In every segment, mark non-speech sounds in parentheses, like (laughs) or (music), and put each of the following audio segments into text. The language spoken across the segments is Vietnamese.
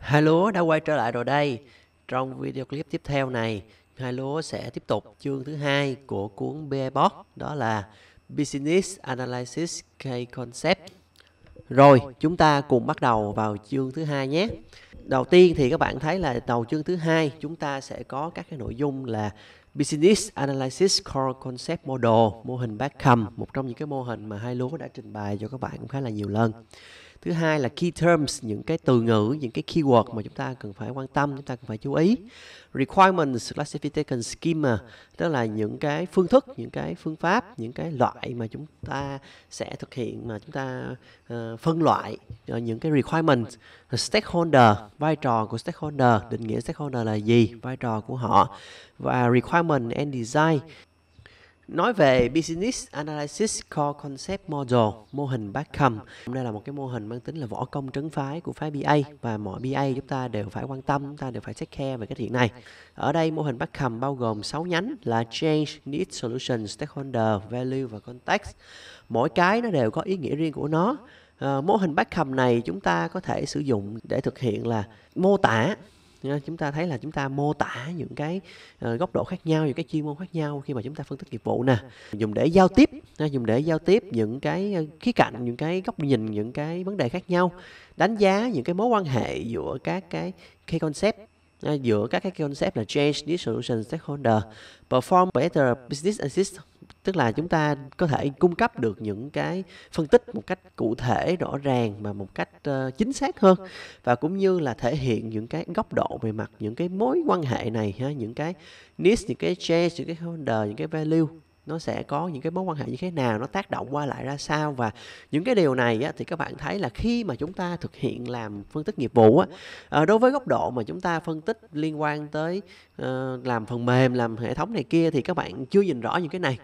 Hello đã quay trở lại rồi đây. Trong video clip tiếp theo này, hai lúa sẽ tiếp tục chương thứ hai của cuốn BEBOK đó là Business Analysis Key Concept. Rồi, chúng ta cùng bắt đầu vào chương thứ hai nhé. Đầu tiên thì các bạn thấy là đầu chương thứ hai chúng ta sẽ có các cái nội dung là Business Analysis Core Concept Model, mô hình Beckham, một trong những cái mô hình mà hai lúa đã trình bày cho các bạn cũng khá là nhiều lần thứ hai là key terms những cái từ ngữ những cái keyword mà chúng ta cần phải quan tâm chúng ta cần phải chú ý requirements classification schema tức là những cái phương thức những cái phương pháp những cái loại mà chúng ta sẽ thực hiện mà chúng ta uh, phân loại uh, những cái requirements stakeholder vai trò của stakeholder định nghĩa stakeholder là gì vai trò của họ và requirement and design Nói về Business Analysis Core Concept Model, mô hình Beckham. Đây là một cái mô hình mang tính là võ công trấn phái của phái BA và mọi BA chúng ta đều phải quan tâm, chúng ta đều phải take care về cái chuyện này. Ở đây mô hình Beckham bao gồm 6 nhánh là Change, Need, Solution, Stakeholder, Value và Context. Mỗi cái nó đều có ý nghĩa riêng của nó. Ờ, mô hình Beckham này chúng ta có thể sử dụng để thực hiện là mô tả chúng ta thấy là chúng ta mô tả những cái ờ, góc độ khác nhau những cái chuyên môn khác nhau khi mà chúng ta phân tích nghiệp vụ nè dùng để giao tiếp dùng để giao tiếp những cái ờ, khía cạnh những cái góc nhìn những cái vấn đề khác nhau đánh giá những cái mối quan hệ giữa các cái key concept giữa các cái concept là change solution, stakeholder perform better business assist tức là chúng ta có thể cung cấp được những cái phân tích một cách cụ thể rõ ràng mà một cách uh, chính xác hơn và cũng như là thể hiện những cái góc độ về mặt những cái mối quan hệ này ha, những cái niche những cái change những cái holder những cái value nó sẽ có những cái mối quan hệ như thế nào nó tác động qua lại ra sao và những cái điều này á, thì các bạn thấy là khi mà chúng ta thực hiện làm phân tích nghiệp vụ á, ờ, đối với góc độ mà chúng ta phân tích liên quan tới Ờ, làm phần mềm làm hệ thống này kia thì các bạn chưa nhìn rõ những cái này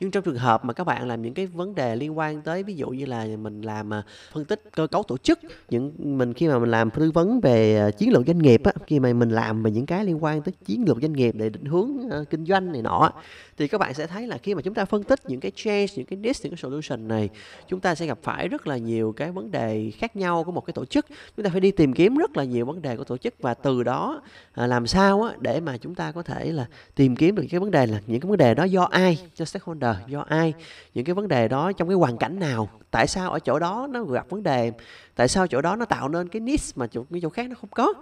nhưng trong trường hợp mà các bạn làm những cái vấn đề liên quan tới ví dụ như là mình làm ờ, phân tích cơ cấu tổ chức những mình khi mà mình làm tư vấn về ờ, chiến lược doanh nghiệp á, khi mà mình làm về những cái liên quan tới chiến lược doanh nghiệp để định hướng kinh doanh này nọ thì các bạn sẽ thấy là khi mà chúng ta phân tích những cái change những cái niche những cái solution này chúng ta sẽ gặp phải rất là nhiều cái vấn đề khác nhau của một cái tổ chức chúng ta phải đi tìm kiếm rất là nhiều vấn đề của tổ chức và từ đó làm sao á, để mà chúng ta có thể là tìm kiếm được cái vấn đề là những cái vấn đề đó do ai cho stakeholder do ai những cái vấn đề đó trong cái hoàn cảnh nào tại sao ở chỗ đó nó gặp vấn đề tại sao chỗ đó nó tạo nên cái niche mà chỗ, cái chỗ khác nó không có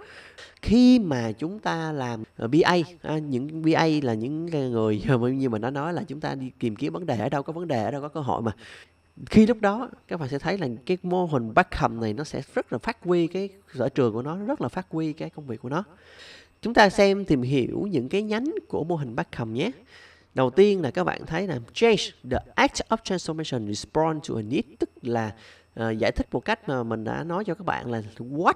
khi mà chúng ta làm ờ, BA à, những BA là những người (laughs) như mà nó nói là chúng ta đi tìm kiếm vấn đề ở đâu có vấn đề ở đâu có cơ hội mà khi lúc đó các bạn sẽ thấy là cái mô hình Beckham này nó sẽ rất là phát huy cái sở trường của nó rất là phát huy cái công việc của nó chúng ta xem tìm hiểu những cái nhánh của mô hình Beckham nhé đầu tiên là các bạn thấy là change the act of transformation respond to a need tức là uh, giải thích một cách mà mình đã nói cho các bạn là what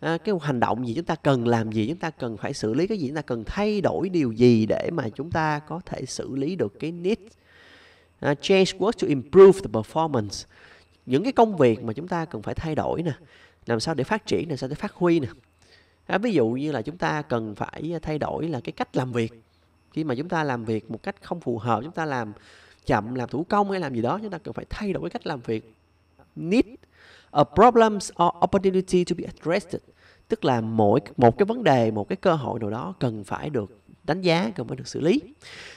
À, cái hành động gì chúng ta cần làm gì chúng ta cần phải xử lý cái gì chúng ta cần thay đổi điều gì để mà chúng ta có thể xử lý được cái need uh, change work to improve the performance những cái công việc mà chúng ta cần phải thay đổi nè làm sao để phát triển làm sao để phát huy nè à, ví dụ như là chúng ta cần phải à, thay đổi là cái cách làm việc khi mà chúng ta làm việc một cách không phù hợp chúng ta làm chậm làm thủ công hay làm gì đó chúng ta cần phải thay đổi cái cách làm việc need a problems or opportunity to be addressed tức là mỗi một cái vấn đề một cái cơ hội nào đó cần phải được đánh giá cần phải được xử lý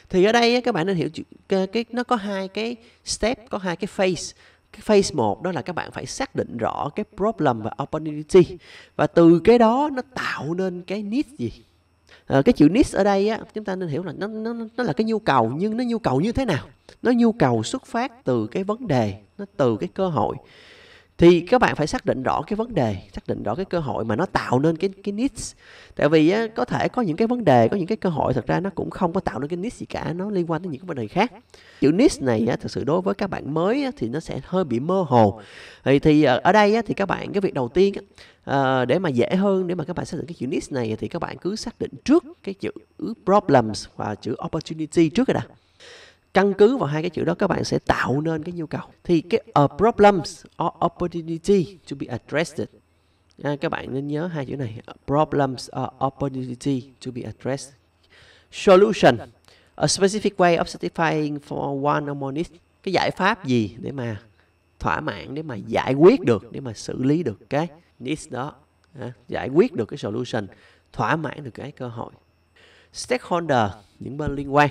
thì ở đây các bạn nên hiểu cái, cái nó có hai cái step có hai cái phase cái phase 1 đó là các bạn phải xác định rõ cái problem và opportunity và từ cái đó nó tạo nên cái need gì à, cái chữ need ở đây á chúng ta nên hiểu là nó, nó nó là cái nhu cầu nhưng nó nhu cầu như thế nào nó nhu cầu xuất phát từ cái vấn đề nó từ cái cơ hội thì các bạn phải xác định rõ cái vấn đề xác định rõ cái cơ hội mà nó tạo nên cái cái niche tại vì á, có thể có những cái vấn đề có những cái cơ hội thật ra nó cũng không có tạo nên cái niche gì cả nó liên quan đến những cái vấn đề khác chữ niche này á, thực sự đối với các bạn mới á, thì nó sẽ hơi bị mơ hồ thì thì ờ, ở đây á, thì các bạn cái việc đầu tiên á, ờ, để mà dễ hơn để mà các bạn xác định cái chữ niche này thì các bạn cứ xác định trước cái chữ problems và chữ opportunity trước rồi đã căn cứ vào hai cái chữ đó các bạn sẽ tạo nên cái nhu cầu thì cái a problems or opportunity to be addressed à, các bạn nên nhớ hai chữ này a problems or opportunity to be addressed solution a specific way of satisfying for one or more needs cái giải pháp gì để mà thỏa mãn để mà giải quyết được để mà xử lý được cái needs đó à, giải quyết được cái solution thỏa mãn được cái cơ hội stakeholder những bên liên quan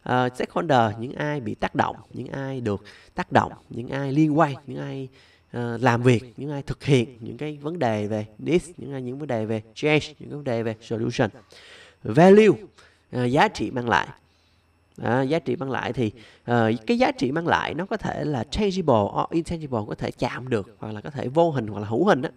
uh, stakeholder những ai bị tác động những ai được tác động những ai liên quan những ai uh, làm việc những ai thực hiện những cái vấn đề về this những ai những vấn đề về change những vấn đề về solution value uh, giá trị mang lại À, giá trị mang lại thì uh, cái giá trị mang lại nó có thể là tangible or intangible có thể chạm được hoặc là có thể vô hình hoặc là hữu hình đó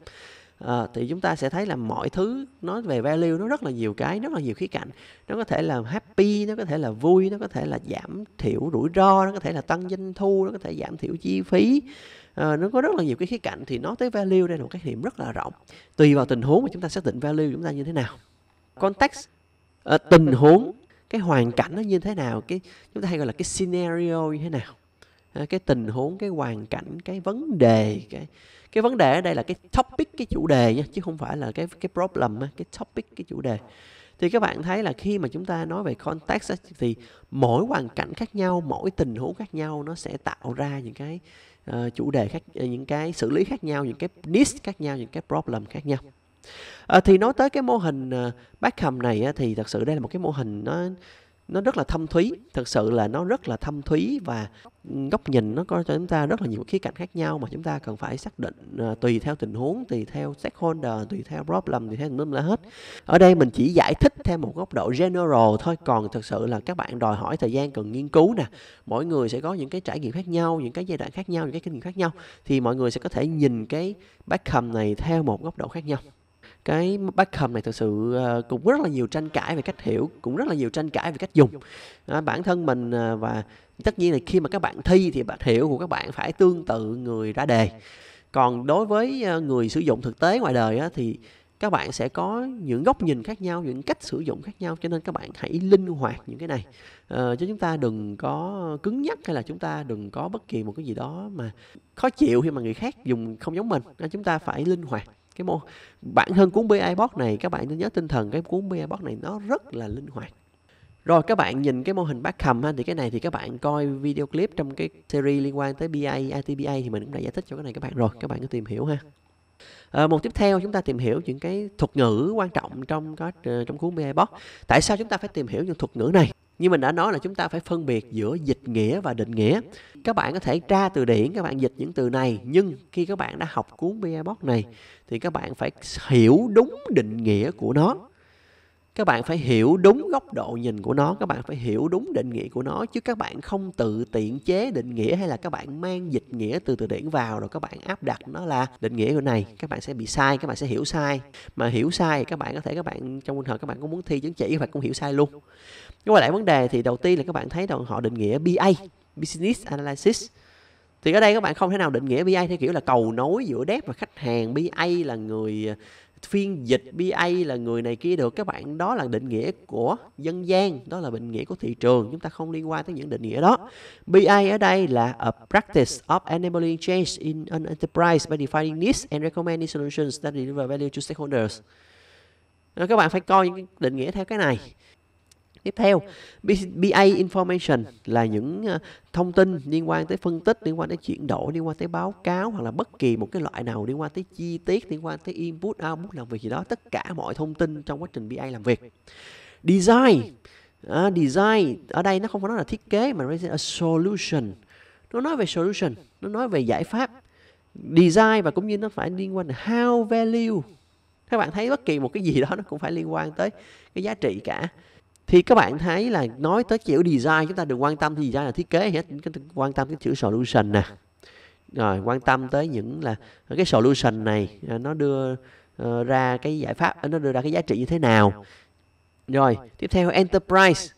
à, thì chúng ta sẽ thấy là mọi thứ nói về value nó rất là nhiều cái rất là nhiều khía cạnh nó có thể là happy nó có thể là vui nó có thể là giảm thiểu rủi ro nó có thể là tăng doanh thu nó có thể giảm thiểu chi phí à, nó có rất là nhiều cái khía cạnh thì nói tới value đây là một cái niệm rất là rộng tùy vào tình huống mà chúng ta xác định value chúng ta như thế nào context à, tình huống cái hoàn cảnh nó như thế nào cái chúng ta hay gọi là cái scenario như thế nào Ờ, cái tình huống cái hoàn cảnh cái vấn đề cái cái vấn đề ở đây là cái topic cái chủ đề nha chứ không phải là cái cái problem cái topic cái chủ đề thì các bạn thấy là khi mà chúng ta nói về context thì mỗi hoàn cảnh khác nhau mỗi tình huống khác nhau nó sẽ tạo ra những cái uh, chủ đề khác ờ, những cái xử lý khác nhau những cái niche khác nhau những cái problem khác nhau À, thì nói tới cái mô hình uh, Beckham này á, thì thật sự đây là một cái mô hình nó nó rất là thâm thúy thật sự là nó rất là thâm thúy và góc nhìn nó có cho chúng ta rất là nhiều khía cạnh khác nhau mà chúng ta cần phải xác định ờ, tùy theo tình huống tùy theo stakeholder tùy theo problem tùy theo tùm là hết ở đây mình chỉ giải thích theo một góc độ general thôi còn thực sự là các bạn đòi hỏi thời gian cần nghiên cứu nè mỗi người sẽ có những cái trải nghiệm khác nhau những cái giai đoạn khác nhau những cái kinh nghiệm khác nhau thì mọi người sẽ có thể nhìn cái backham này theo một góc độ khác nhau cái Beckham này thực sự ờ, cũng rất là nhiều tranh cãi về cách hiểu cũng rất là nhiều tranh cãi về cách dùng à, bản thân mình ờ, và tất nhiên là khi mà các bạn thi thì bạn hiểu của các bạn phải tương tự người ra đề còn đối với ờ, người sử dụng thực tế ngoài đời á, thì các bạn sẽ có những góc nhìn khác nhau những cách sử dụng khác nhau cho nên các bạn hãy linh hoạt những cái này ờ, chứ chúng ta đừng có cứng nhắc hay là chúng ta đừng có bất kỳ một cái gì đó mà khó chịu khi mà người khác dùng không giống mình chúng ta phải linh hoạt cái mô bản thân cuốn bi iPod này các bạn nhớ tinh thần cái cuốn bi iPod này nó rất là linh hoạt rồi các bạn nhìn cái mô hình bát cầm ha, thì cái này thì các bạn coi video clip trong cái series liên quan tới BA, ITBA thì mình cũng đã giải thích cho cái này các bạn rồi, các bạn cứ tìm hiểu ha. À, một tiếp theo chúng ta tìm hiểu những cái thuật ngữ quan trọng trong có ờ, trong cuốn BA Tại sao chúng ta phải tìm hiểu những thuật ngữ này? như mình đã nói là chúng ta phải phân biệt giữa dịch nghĩa và định nghĩa các bạn có thể tra từ điển các bạn dịch những từ này nhưng khi các bạn đã học cuốn bia box này thì các bạn phải hiểu đúng định nghĩa của nó các bạn phải hiểu đúng góc độ nhìn của nó các bạn phải hiểu đúng định nghĩa của nó chứ các bạn không tự tiện chế định nghĩa hay là các bạn mang dịch nghĩa từ từ điển vào rồi các bạn áp đặt nó là định nghĩa của này các bạn sẽ bị sai các bạn sẽ hiểu sai mà hiểu sai các bạn có thể các bạn trong trường hợp các bạn cũng muốn thi chứng chỉ các bạn cũng hiểu sai luôn nhưng mà lại vấn đề thì đầu tiên là các bạn thấy đầu họ định nghĩa BA Business Analysis thì ở đây các bạn không thể nào định nghĩa BA theo kiểu là cầu nối giữa dev và khách hàng BA là người phiên dịch BA là người này kia được các bạn đó là định nghĩa của dân gian đó là định nghĩa của thị trường chúng ta không liên quan tới những định nghĩa đó BA ở đây là a practice of enabling change in an enterprise by defining needs and recommending solutions that deliver value to stakeholders Nên các bạn phải coi những định nghĩa theo cái này tiếp theo BA information là những ờ, thông tin liên quan tới phân tích liên quan tới chuyển đổi liên quan tới báo cáo hoặc là bất kỳ một cái loại nào liên quan tới chi tiết liên quan tới input output làm việc gì đó tất cả mọi thông tin trong quá trình BA làm việc design à, design ở đây nó không phải nói là thiết kế mà nó là solution nó nói về solution nó nói về giải pháp design và cũng như nó phải liên quan là how value các bạn thấy bất kỳ một cái gì đó nó cũng phải liên quan tới cái giá trị cả thì các bạn thấy là nói tới kiểu design chúng ta đừng quan tâm thì design là thiết kế hết quan tâm cái chữ solution nè rồi quan tâm tới những là cái solution này à, nó đưa uh, ra cái giải pháp à, nó đưa ra cái giá trị như thế nào rồi tiếp theo enterprise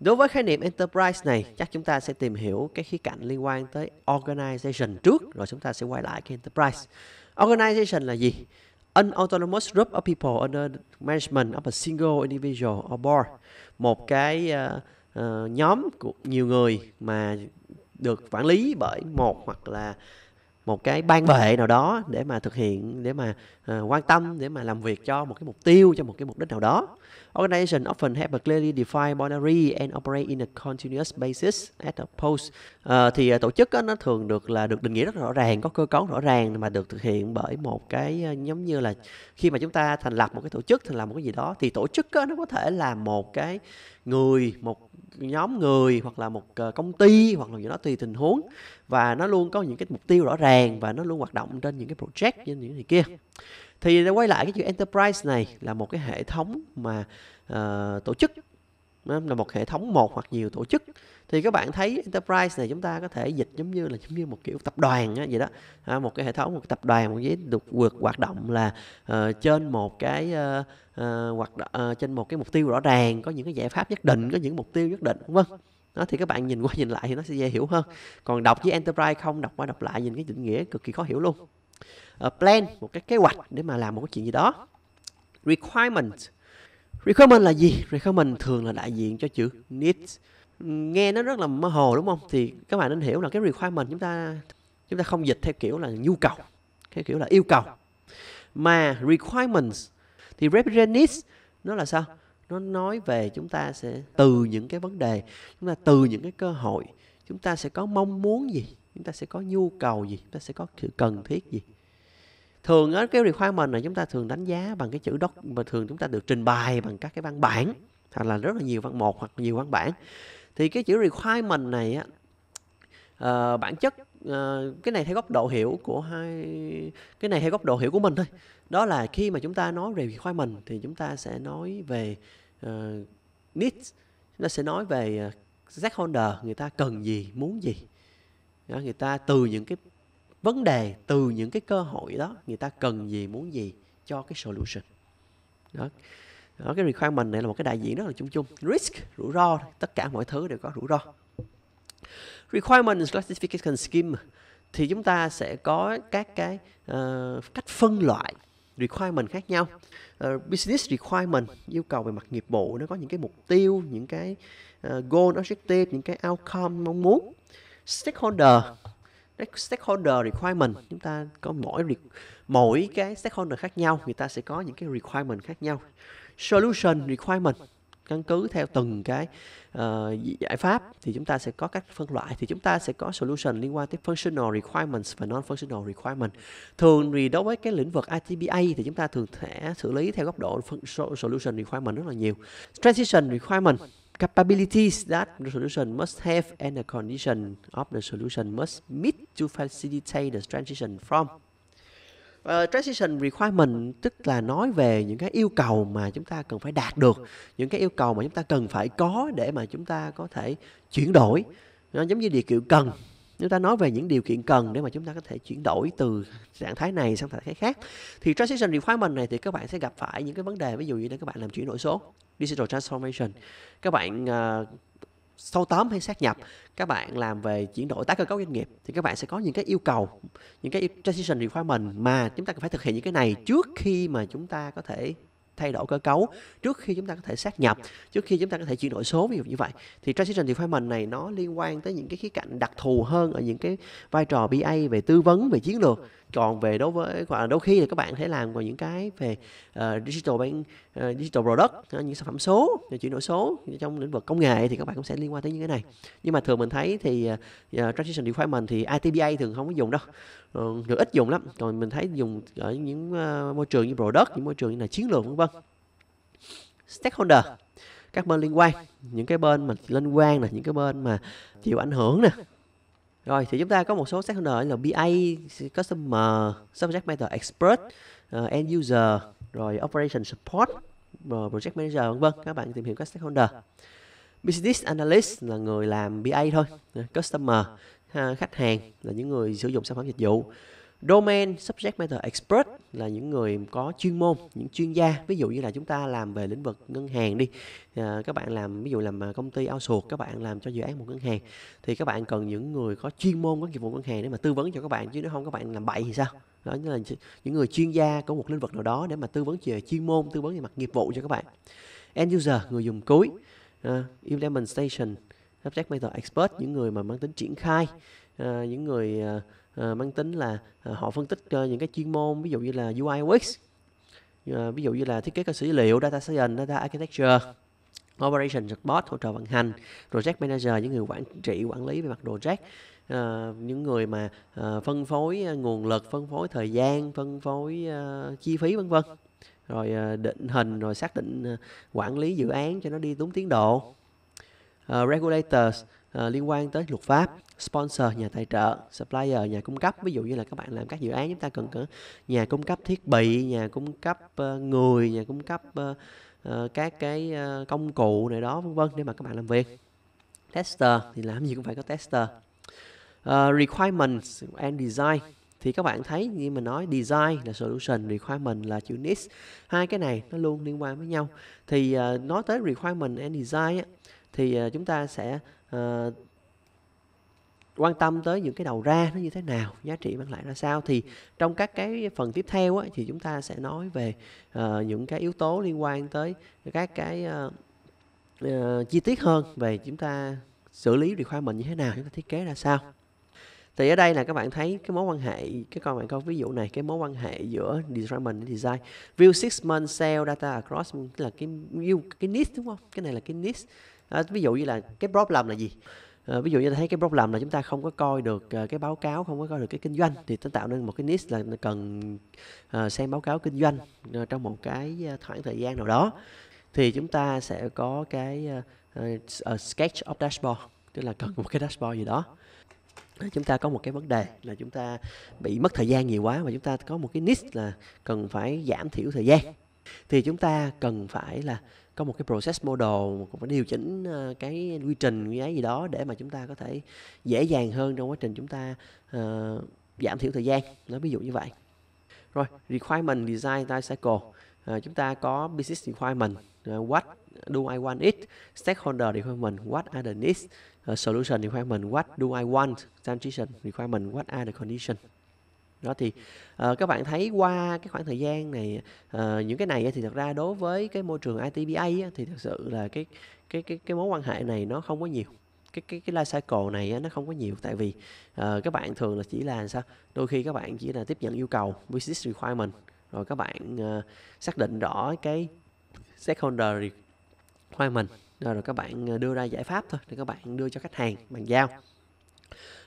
đối với khái niệm enterprise này chắc chúng ta sẽ tìm hiểu cái khía cạnh liên quan tới organization trước rồi chúng ta sẽ quay lại cái enterprise organization là gì An autonomous group of people under management of a single individual or board một cái uh, uh, nhóm của nhiều người mà được quản lý bởi một hoặc là một cái ban bệ vâng. nào đó để mà thực hiện để mà uh, quan tâm để mà làm việc cho một cái mục tiêu cho một cái mục đích nào đó organization often have a clearly defined boundary and operate in a continuous basis at a post uh, thì uh, tổ chức uh, nó thường được là được định nghĩa rất rõ ràng có cơ cấu rõ ràng mà được thực hiện bởi một cái uh, giống như là khi mà chúng ta thành lập một cái tổ chức thành lập một cái gì đó thì tổ chức uh, nó có thể là một cái người một nhóm người hoặc là một ờ, công ty hoặc là gì đó tùy tình huống và nó luôn có những cái mục tiêu rõ ràng và nó luôn hoạt động trên những cái project như những gì kia thì quay lại cái chữ enterprise này là một cái hệ thống mà uh, tổ chức đó là một hệ thống một hoặc nhiều tổ chức thì các bạn thấy enterprise này chúng ta có thể dịch giống như là giống như một kiểu tập đoàn á, vậy đó à, một cái hệ thống một cái tập đoàn một cái được vượt hoạt động là uh, trên một cái uh, uh, hoạt động, uh, trên một cái mục tiêu rõ ràng có những cái giải pháp nhất định có những mục tiêu nhất định vâng không? đó thì các bạn nhìn qua nhìn lại thì nó sẽ dễ hiểu hơn còn đọc với enterprise không đọc qua đọc lại nhìn cái định nghĩa cực kỳ khó hiểu luôn uh, plan một cái kế hoạch để mà làm một cái chuyện gì đó requirement Requirement là gì? Requirement thường là đại diện cho chữ needs. Nghe nó rất là mơ hồ đúng không? Thì các bạn nên hiểu là cái requirement chúng ta chúng ta không dịch theo kiểu là nhu cầu, theo kiểu là yêu cầu. Mà requirements thì represent needs nó là sao? Nó nói về chúng ta sẽ từ những cái vấn đề, chúng ta từ những cái cơ hội, chúng ta sẽ có mong muốn gì, chúng ta sẽ có nhu cầu gì, chúng ta sẽ có sự cần thiết gì thường á cái requirement này chúng ta thường đánh giá bằng cái chữ doc mà thường chúng ta được trình bày bằng các cái văn bản hoặc là rất là nhiều văn một hoặc nhiều văn bản thì cái chữ requirement này á uh, bản chất uh, cái này theo góc độ hiểu của hai cái này theo góc độ hiểu của mình thôi đó là khi mà chúng ta nói về requirement thì chúng ta sẽ nói về uh, needs chúng ta sẽ nói về uh, stakeholder người ta cần gì muốn gì đó, người ta từ những cái vấn đề từ những cái cơ hội đó người ta cần gì muốn gì cho cái solution đó đó cái requirement này là một cái đại diện rất là chung chung risk rủi ro tất cả mọi thứ đều có rủi ro requirement classification scheme thì chúng ta sẽ có các cái uh, cách phân loại requirement khác nhau uh, business requirement yêu cầu về mặt nghiệp vụ nó có những cái mục tiêu những cái uh, goal objective những cái outcome mong muốn stakeholder stakeholder requirement chúng ta có mỗi mỗi cái stakeholder khác nhau người ta sẽ có những cái requirement khác nhau solution requirement căn cứ theo từng cái uh, giải pháp thì chúng ta sẽ có các phân loại thì chúng ta sẽ có solution liên quan tới functional requirements và non functional requirement thường thì đối với cái lĩnh vực ITBA thì chúng ta thường sẽ xử lý theo góc độ solution requirement rất là nhiều transition requirement Capabilities that the solution must have and the condition of the solution must meet to facilitate the transition from. Uh, transition requirement tức là nói về những cái yêu cầu mà chúng ta cần phải đạt được, những cái yêu cầu mà chúng ta cần phải có để mà chúng ta có thể chuyển đổi. Nó giống như điều kiện cần chúng ta nói về những điều kiện cần để mà chúng ta có thể chuyển đổi từ trạng thái này sang trạng thái khác thì transition requirement này thì các bạn sẽ gặp phải những cái vấn đề ví dụ như là các bạn làm chuyển đổi số digital transformation các bạn uh, sâu tóm hay sát nhập các bạn làm về chuyển đổi tái cơ cấu doanh nghiệp thì các bạn sẽ có những cái yêu cầu những cái transition requirement mà chúng ta cần phải thực hiện những cái này trước khi mà chúng ta có thể thay đổi cơ cấu trước khi chúng ta có thể xác nhập trước khi chúng ta có thể chuyển đổi số ví dụ như vậy thì transition definement này nó liên quan tới những cái khía cạnh đặc thù hơn ở những cái vai trò BA về tư vấn về chiến lược còn về đối với và đôi khi là các bạn thể làm vào những cái về uh, digital bank uh, digital product uh, những sản phẩm số chuyển đổi số trong lĩnh vực công nghệ thì các bạn cũng sẽ liên quan tới những cái này nhưng mà thường mình thấy thì uh, transition requirement thì ITBA thường không có dùng đâu được ít dùng lắm còn mình thấy dùng ở những uh, môi trường như product những môi trường như là chiến lược vân vân stakeholder các bên liên quan những cái bên mà liên quan là những cái bên mà chịu ảnh hưởng nè rồi thì chúng ta có một số stakeholder là BA, customer, subject matter expert, uh, end user, rồi operation support, rồi project manager vân vân. Các bạn tìm hiểu các stakeholder. Business analyst là người làm BA thôi, customer, khách hàng là những người sử dụng sản phẩm dịch vụ domain subject matter expert là những người có chuyên môn những chuyên gia ví dụ như là chúng ta làm về lĩnh vực ngân hàng đi à, các bạn làm ví dụ làm à, công ty outsource các bạn làm cho dự án một ngân hàng thì các bạn cần những người có chuyên môn có nghiệp vụ ngân hàng để mà tư vấn cho các bạn chứ nếu không các bạn làm bậy thì sao đó là những người chuyên gia của một lĩnh vực nào đó để mà tư vấn về chuyên môn tư vấn về mặt nghiệp vụ cho các bạn end user người dùng cuối uh, à, implement station subject matter expert những người mà mang tính triển khai à, những người à, mang tính là à, họ phân tích à, những cái chuyên môn ví dụ như là UI UX à, ví dụ như là thiết kế cơ sở dữ liệu data science data architecture operation support hỗ trợ vận hành project manager những người quản trị quản lý về mặt project À, những người mà à, phân phối nguồn lực phân phối thời gian phân phối à, chi phí vân vân rồi định hình rồi xác định quản lý dự án cho nó đi đúng tiến độ uh, regulators uh, liên quan tới luật pháp sponsor nhà tài trợ supplier nhà cung cấp ví dụ như là các bạn làm các dự án chúng ta cần có nhà cung cấp thiết bị nhà cung cấp uh, người nhà cung cấp uh, uh, các cái uh, công cụ này đó vân vân để mà các bạn làm việc tester thì làm gì cũng phải có tester uh, requirements and design thì các bạn thấy như mình nói design là solution requirement là chữ needs hai cái này nó luôn liên quan với nhau thì uh, nói tới requirement and design á, thì ờ, chúng ta sẽ uh, quan tâm tới những cái đầu ra nó như thế nào giá trị mang lại ra sao thì trong các cái phần tiếp theo á, thì chúng ta sẽ nói về uh, những cái yếu tố liên quan tới các cái uh, uh, chi tiết hơn về chúng ta xử lý requirement như thế nào chúng ta thiết kế ra sao thì ở đây là các bạn thấy cái mối quan hệ cái con bạn câu ví dụ này cái mối quan hệ giữa development và design view six month sale data across là cái yêu cái niche đúng không cái này là cái niche à, ví dụ như là cái problem là gì À, ví dụ như thấy cái problem là chúng ta không có coi được uh, cái báo cáo không có coi được cái kinh doanh thì nó tạo nên một cái niche là cần uh, xem báo cáo kinh doanh uh, trong một cái khoảng thời gian nào đó thì chúng ta sẽ có cái sketch of dashboard tức là cần một cái dashboard gì đó chúng ta có một cái vấn đề là chúng ta bị mất thời gian nhiều quá và chúng ta có một cái niche là cần phải giảm thiểu thời gian thì chúng ta cần phải là có một cái process model cũng phải điều chỉnh ờ, cái quy trình cái gì đó để mà chúng ta có thể dễ dàng hơn trong quá trình chúng ta uh, giảm thiểu thời gian nói ví dụ như vậy rồi requirement design life cycle uh, chúng ta có business requirement uh, what do I want it stakeholder requirement what are the needs uh, solution requirement what do I want transition requirement what are the conditions đó thì uh, các bạn thấy qua cái khoảng thời gian này uh, những cái này thì thật ra đối với cái môi trường ITBA thì thật sự là cái cái cái cái mối quan hệ này nó không có nhiều cái cái cái life cycle này nó không có nhiều tại vì uh, các bạn thường là chỉ là sao đôi khi các bạn chỉ là tiếp nhận yêu cầu business requirement rồi các bạn uh, xác định rõ cái stakeholder requirement rồi, rồi các bạn đưa ra giải pháp thôi để các bạn đưa cho khách hàng bàn giao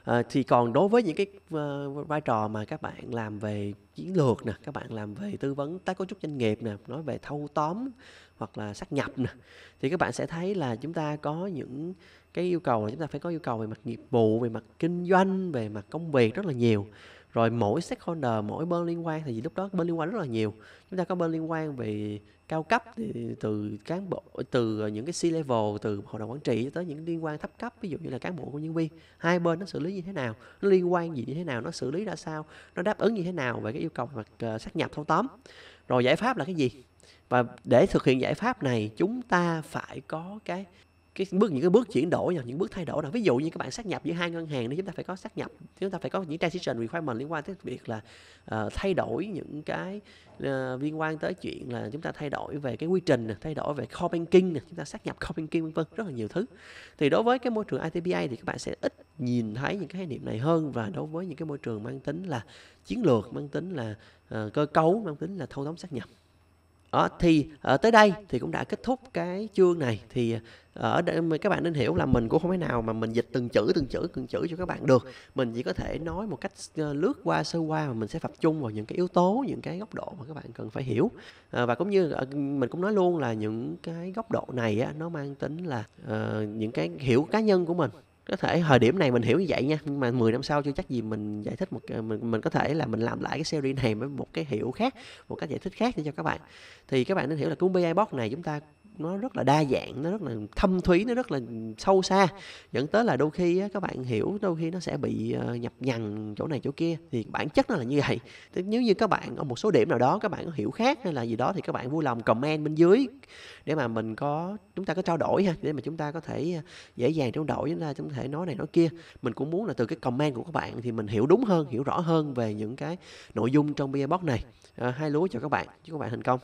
À, thì còn đối với những cái uh, vai trò mà các bạn làm về chiến lược nè, các bạn làm về tư vấn tái cấu trúc doanh nghiệp nè, nói về thâu tóm hoặc là sát nhập nè, thì các bạn sẽ thấy là chúng ta có những cái yêu cầu là chúng ta phải có yêu cầu về mặt nghiệp vụ, về mặt kinh doanh, về mặt công việc rất là nhiều rồi mỗi stakeholder mỗi bên liên quan thì lúc đó bên liên quan rất là nhiều chúng ta có bên liên quan về cao cấp thì từ cán bộ từ ờ, những cái C level từ hội đồng quản trị tới những liên quan thấp cấp ví dụ như là cán bộ công nhân viên hai bên nó xử lý như thế nào nó liên quan gì như thế nào nó xử lý ra sao nó đáp ứng như thế nào về cái yêu cầu mặt xác ờ, nhập thâu tóm rồi giải pháp là cái gì và để thực hiện giải pháp này chúng ta phải có cái cái bước những cái bước chuyển đổi và những bước thay đổi nào ví dụ như các bạn xác nhập giữa hai ngân hàng thì chúng ta phải có xác nhập chúng ta phải có những transition requirement liên quan tới việc là uh, thay đổi những cái uh, liên quan tới chuyện là chúng ta thay đổi về cái quy trình thay đổi về core banking chúng ta xác nhập core banking vân vân rất là nhiều thứ thì đối với cái môi trường ITBA thì các bạn sẽ ít nhìn thấy những cái khái niệm này hơn và đối với những cái môi trường mang tính là chiến lược mang tính là uh, cơ cấu mang tính là thâu tóm xác nhập đó, thì uh, tới đây thì cũng đã kết thúc cái chương này thì Ờ, ở đây các bạn nên hiểu là mình cũng không thể nào mà mình dịch từng chữ từng chữ từng chữ cho các bạn được mình chỉ có thể nói một cách ờ, lướt qua sơ qua mà mình sẽ tập trung vào những cái yếu tố những cái góc độ mà các bạn cần phải hiểu à, và cũng như mình cũng nói luôn là những cái góc độ này á, nó mang tính là uh, những cái hiểu cá nhân của mình có thể thời điểm này mình hiểu như vậy nha nhưng mà 10 năm sau chưa chắc gì mình giải thích một mình mình có thể là mình làm lại cái series này với một cái hiểu khác một cách giải thích khác để cho các bạn thì các bạn nên hiểu là cuốn BI box này chúng ta nó rất là đa dạng nó rất là thâm thúy nó rất là sâu xa dạ. dẫn tới là đôi khi các bạn hiểu đôi khi nó sẽ bị ờ, nhập nhằn chỗ này chỗ kia thì bản chất nó là như vậy nếu như các bạn ở một số điểm nào đó các bạn hiểu khác hay là gì đó thì các bạn vui lòng comment bên dưới để mà mình có chúng ta có trao đổi ha để mà chúng ta có thể ờ, dễ dàng trao đổi chúng ta chúng thể nói này nói kia mình cũng muốn là từ cái comment của các bạn thì mình hiểu đúng hơn hiểu rõ hơn về những cái nội dung trong bia box này à, hai lúa cho các bạn chúc các bạn thành công